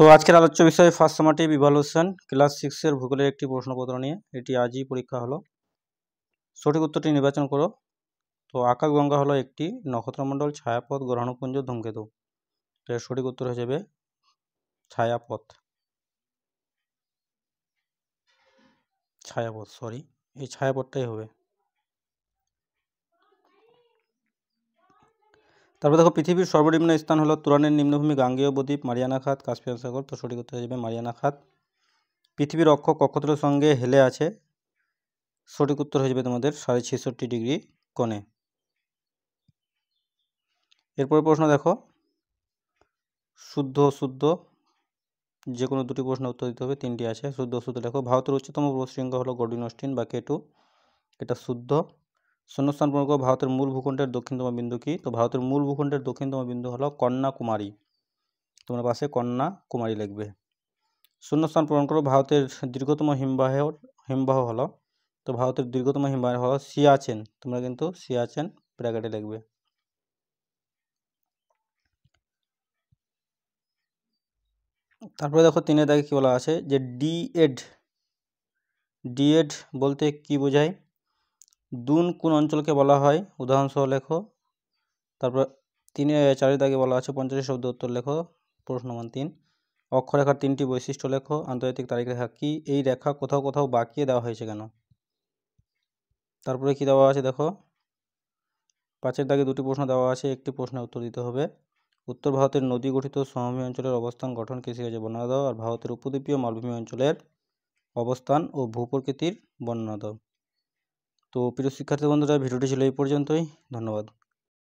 তো আজকের আলোচ্য বিষয় ফার্স্ট সেমাটিভ ইভালুশন ক্লাস সিক্সের ভূগোলের একটি প্রশ্নপত্র নিয়ে এটি আজই পরীক্ষা হলো সঠিক উত্তরটি নির্বাচন করো তো আকাশগঙ্গা হলো একটি নক্ষত্রমণ্ডল ছায়াপথ গ্রহণপুঞ্জ ধূমকেতু এর সঠিক উত্তর হয়ে যাবে ছায়াপথ ছায়াপথ সরি এই ছায়াপথটাই হবে তারপর দেখো পৃথিবীর সর্বনিম্ন স্থান হলো তুরানের নিম্নভূমি গাঙ্গীয় বদ্বীপ মারিয়ানা খাত কাশ্মীর সাগর তো সঠিক উত্তর হয়ে যাবে মারিয়ানা খাত পৃথিবীর অক্ষ কক্ষতলের সঙ্গে হেলে আছে সঠিক উত্তর হয়ে যাবে তোমাদের সাড়ে ছেষট্টি ডিগ্রি কোণে এরপরে প্রশ্ন দেখো শুদ্ধ শুদ্ধ যে কোনো দুটি প্রশ্ন উত্তর দিতে হবে তিনটি আছে শুদ্ধ অশুদ্ধ দেখো ভারতের উচ্চতম পর্বতশৃঙ্গ হলো গডিনস্টিন বা কেটু এটা শুদ্ধ শূন্যস্থান পূরণ করো ভারতের মূল ভূখণ্ডের দক্ষিণতম বিন্দু কি তো ভারতের মূল ভূখণ্ডের দক্ষিণতম বিন্দু হলো কন্যাকুমারী তোমরা পাশে কন্যাকুমারী লিখবে শূন্যস্থান পূরণ করো ভারতের দীর্ঘতম হিমবাহ হিমবাহ হলো তো ভারতের দীর্ঘতম হিমবাহ হলো সিয়াচেন তোমরা কিন্তু সিয়াচেন ব্র্যাকেটে লিখবে তারপরে দেখো তিনের দাগে কি বলা আছে যে ডিএড ডিএড বলতে কি বোঝায় দুন কোন অঞ্চলকে বলা হয় উদাহরণসহ লেখো তারপর তিনে চারি দাগে বলা আছে পঞ্চাশ শব্দ উত্তর লেখো প্রশ্ন নম্বর তিন অক্ষরেখার তিনটি বৈশিষ্ট্য লেখো আন্তর্জাতিক তারিখ রেখা কী এই রেখা কোথাও কোথাও বাঁকিয়ে দেওয়া হয়েছে কেন তারপরে কি দেওয়া আছে দেখো পাঁচের দাগে দুটি প্রশ্ন দেওয়া আছে একটি প্রশ্নের উত্তর দিতে হবে উত্তর ভারতের নদী গঠিত সমভূমি অঞ্চলের অবস্থান গঠন কৃষিকাজে বর্ণনা দাও আর ভারতের উপদ্বীপীয় মালভূমি অঞ্চলের অবস্থান ও ভূপ্রকৃতির বর্ণনা দাও তো প্রিয় শিক্ষার্থী বন্ধুরা ভিডিওটি ছিল এই পর্যন্তই ধন্যবাদ